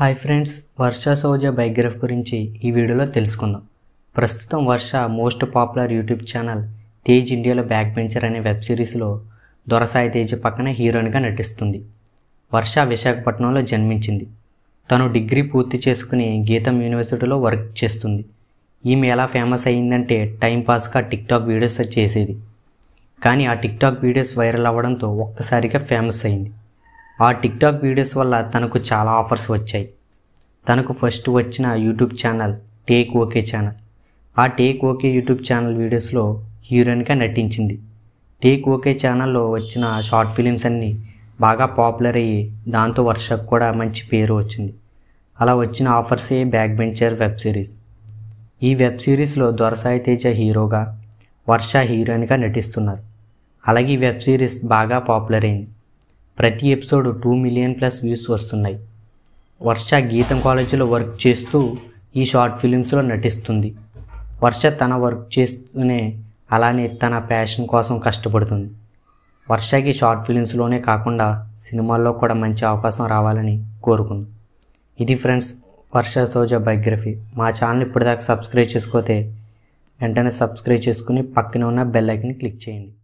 hi friends Varsha సోజా బయోగ్రఫ్ గురించి ఈ వీడియోలో తెలుసుకుందాం ప్రస్తుతం Varsha most popular YouTube channel Tej ఇండియాలో బ్యాక్ బెంచర్ అనే వెబ్ సిరీస్లో దొరసాయి తేజ్ పక్కన హీరోయిన్గా నటిస్తుంది వర్ష విశాఖపట్నంలో జన్మించింది తను డిగ్రీ పూర్తి చేసుకుని గీతం యూనివర్సిటీలో వర్క్ చేస్తుంది ఈమె ఎలా ఫేమస్ అయ్యిందంటే టైంపాస్గా టిక్టాక్ వీడియోస్ చేసేది కానీ ఆ టిక్టాక్ వీడియోస్ వైరల్ అవ్వడంతో ఒక్కసారిగా ఫేమస్ అయింది ఆ టిక్టాక్ వీడియోస్ వల్ల తనకు చాలా ఆఫర్స్ వచ్చాయి తనకు ఫస్ట్ వచ్చిన YouTube channel take okay channel ఆ టేక్ ఓకే యూట్యూబ్ ఛానల్ వీడియోస్లో హీరోయిన్గా నటించింది టేక్ ఓకే ఛానల్లో వచ్చిన షార్ట్ ఫిలిమ్స్ అన్నీ బాగా పాపులర్ అయ్యి దాంతో వర్షకు కూడా మంచి పేరు వచ్చింది అలా వచ్చిన ఆఫర్సే బ్యాక్ బెంచర్ వెబ్ సిరీస్ ఈ వెబ్ సిరీస్లో దొరసాయి తేజ హీరోగా వర్ష హీరోయిన్గా నటిస్తున్నారు అలాగే ఈ వెబ్ సిరీస్ బాగా పాపులర్ అయింది ప్రతి episode two million plus views వస్తున్నాయి వర్ష గీతం కాలేజీలో వర్క్ చేస్తూ ఈ షార్ట్ ఫిలిమ్స్లో నటిస్తుంది వర్ష తన వర్క్ చేస్తూనే అలానే తన ప్యాషన్ కోసం కష్టపడుతుంది వర్షకి షార్ట్ ఫిలిమ్స్లోనే కాకుండా సినిమాల్లో కూడా మంచి అవకాశం రావాలని కోరుకుంది ఇది ఫ్రెండ్స్ వర్ష సోజా బయోగ్రఫీ మా ఛానల్ ఇప్పటిదాకా సబ్స్క్రైబ్ చేసుకోతే వెంటనే సబ్స్క్రైబ్ చేసుకుని పక్కన ఉన్న బెల్ ఐకన్ క్లిక్ చేయండి